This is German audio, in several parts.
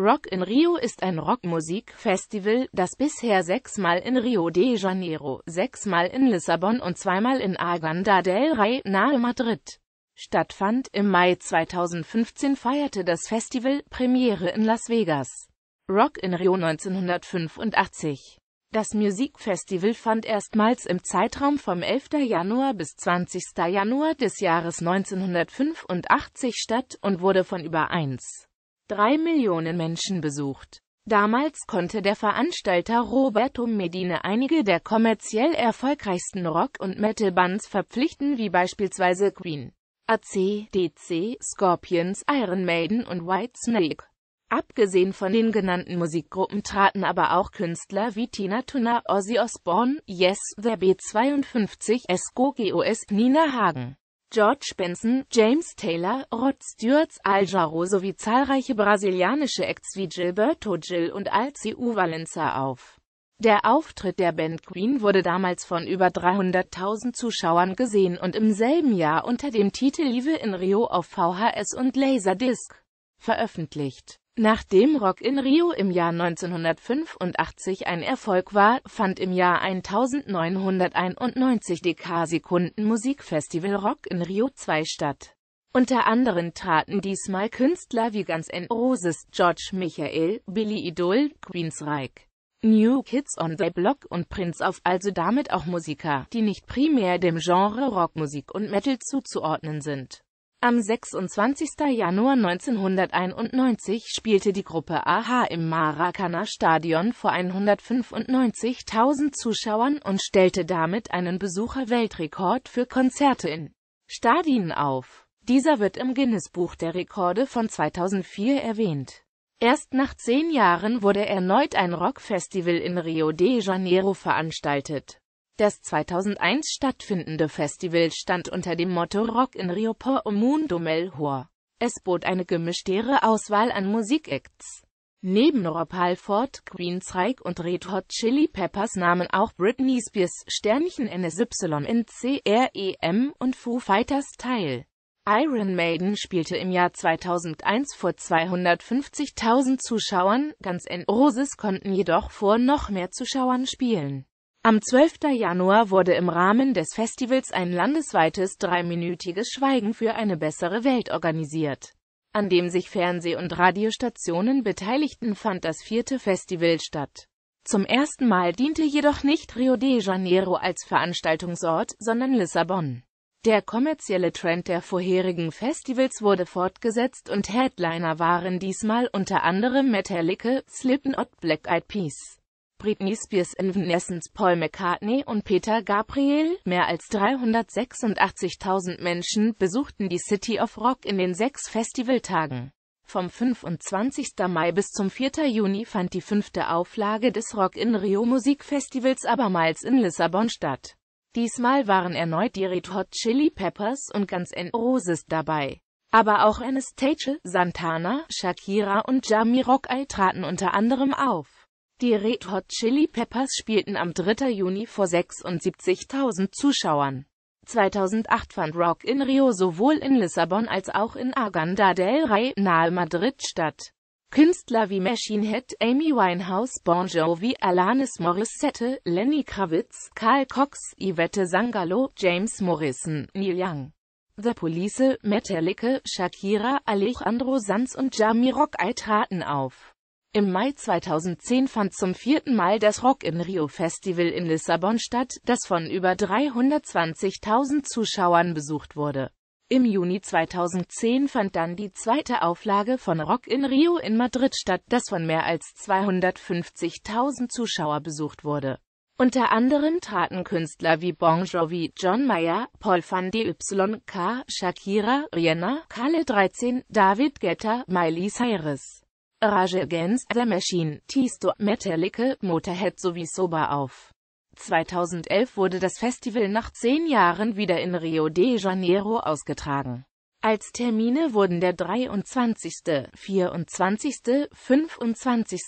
Rock in Rio ist ein Rockmusikfestival, das bisher sechsmal in Rio de Janeiro, sechsmal in Lissabon und zweimal in Aganda del Rey nahe Madrid stattfand. Im Mai 2015 feierte das Festival Premiere in Las Vegas. Rock in Rio 1985 das Musikfestival fand erstmals im Zeitraum vom 11. Januar bis 20. Januar des Jahres 1985 statt und wurde von über 1 drei Millionen Menschen besucht. Damals konnte der Veranstalter Roberto Medina einige der kommerziell erfolgreichsten Rock- und Metal-Bands verpflichten wie beispielsweise Queen, AC, DC, Scorpions, Iron Maiden und Whitesnake. Abgesehen von den genannten Musikgruppen traten aber auch Künstler wie Tina Turner, Ozzy Osbourne, Yes, The B52, SGOGOS, Nina Hagen, George Benson, James Taylor, Rod Stewart, Al Jarreau sowie zahlreiche brasilianische Acts wie Gilberto Gil und Alciu Valenza auf. Der Auftritt der Band Green wurde damals von über 300.000 Zuschauern gesehen und im selben Jahr unter dem Titel Live in Rio auf VHS und Laserdisc veröffentlicht. Nachdem Rock in Rio im Jahr 1985 ein Erfolg war, fand im Jahr 1991 DK-Sekunden Musikfestival Rock in Rio 2 statt. Unter anderem traten diesmal Künstler wie Guns N' Roses, George Michael, Billy Idol, Queensryche, New Kids on the Block und Prince auf, also damit auch Musiker, die nicht primär dem Genre Rockmusik und Metal zuzuordnen sind. Am 26. Januar 1991 spielte die Gruppe AHA im Maracana-Stadion vor 195.000 Zuschauern und stellte damit einen Besucherweltrekord für Konzerte in Stadien auf. Dieser wird im Guinness-Buch der Rekorde von 2004 erwähnt. Erst nach zehn Jahren wurde erneut ein Rockfestival in Rio de Janeiro veranstaltet. Das 2001 stattfindende Festival stand unter dem Motto Rock in Rio por o Mundo Melhor. Es bot eine gemischtere Auswahl an Musikacts. Neben Rob Halford, Queensryche und Red Hot Chili Peppers nahmen auch Britney Spears, Sternchen NSY in CREM und Foo Fighters teil. Iron Maiden spielte im Jahr 2001 vor 250.000 Zuschauern, ganz N' Roses konnten jedoch vor noch mehr Zuschauern spielen. Am 12. Januar wurde im Rahmen des Festivals ein landesweites dreiminütiges Schweigen für eine bessere Welt organisiert. An dem sich Fernseh- und Radiostationen beteiligten, fand das vierte Festival statt. Zum ersten Mal diente jedoch nicht Rio de Janeiro als Veranstaltungsort, sondern Lissabon. Der kommerzielle Trend der vorherigen Festivals wurde fortgesetzt und Headliner waren diesmal unter anderem Metallica, Slipknot, Black Eyed Peas, Britney Spears Evanescence Paul McCartney und Peter Gabriel. Mehr als 386.000 Menschen besuchten die City of Rock in den sechs Festivaltagen. Vom 25. Mai bis zum 4. Juni fand die fünfte Auflage des Rock in Rio Musikfestivals abermals in Lissabon statt. Diesmal waren erneut die Red Hot Chili Peppers und Guns N' Roses dabei. Aber auch Anastasia, Santana, Shakira und Jamie Rockall traten unter anderem auf. Die Red Hot Chili Peppers spielten am 3. Juni vor 76.000 Zuschauern. 2008 fand Rock in Rio sowohl in Lissabon als auch in Arganda del Rey nahe Madrid statt. Künstler wie Machine Head, Amy Winehouse, Bon Jovi, Alanis Morissette, Lenny Kravitz, Carl Cox, Yvette Sangalo, James Morrison, Neil Young. The Police, Metallica, Shakira, Alejandro Sanz und Jamie Rockeye traten auf. Im Mai 2010 fand zum vierten Mal das Rock in Rio Festival in Lissabon statt, das von über 320.000 Zuschauern besucht wurde. Im Juni 2010 fand dann die zweite Auflage von Rock in Rio in Madrid statt, das von mehr als 250.000 Zuschauer besucht wurde. Unter anderem traten Künstler wie Bon Jovi, John Mayer, Paul van K, Shakira, Rihanna, Kale 13, David Guetta, Miley Cyrus Rage Against the Machine, Tisto, Metallica, Motorhead sowie Soba auf. 2011 wurde das Festival nach zehn Jahren wieder in Rio de Janeiro ausgetragen. Als Termine wurden der 23., 24., 25.,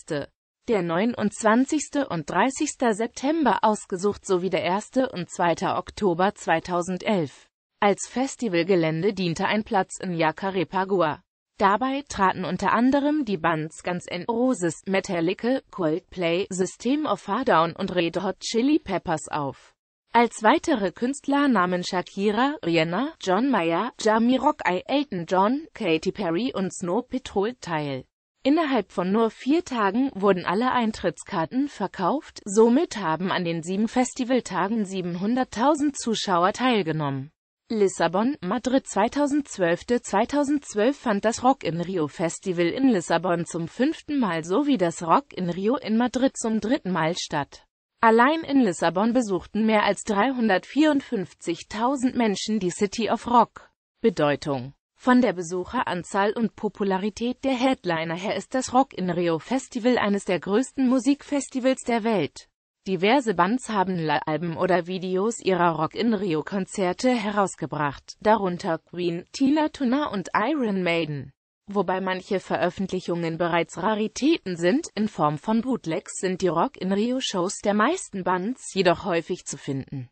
der 29. und 30. September ausgesucht sowie der 1. und 2. Oktober 2011. Als Festivalgelände diente ein Platz in Jacarepagua. Dabei traten unter anderem die Bands Guns N' Roses, Metallica, Coldplay, System of a Down und Red Hot Chili Peppers auf. Als weitere Künstler nahmen Shakira, Rihanna, John Mayer, Jamiroquai, Elton John, Katy Perry und Snow Patrol teil. Innerhalb von nur vier Tagen wurden alle Eintrittskarten verkauft, somit haben an den sieben Festivaltagen 700.000 Zuschauer teilgenommen. Lissabon, Madrid 2012. 2012 fand das Rock in Rio Festival in Lissabon zum fünften Mal sowie das Rock in Rio in Madrid zum dritten Mal statt. Allein in Lissabon besuchten mehr als 354.000 Menschen die City of Rock. Bedeutung von der Besucheranzahl und Popularität der Headliner her ist das Rock in Rio Festival eines der größten Musikfestivals der Welt. Diverse Bands haben alben oder Videos ihrer Rock in Rio-Konzerte herausgebracht, darunter Queen, Tina Tuna und Iron Maiden. Wobei manche Veröffentlichungen bereits Raritäten sind, in Form von Bootlegs sind die Rock in Rio-Shows der meisten Bands jedoch häufig zu finden.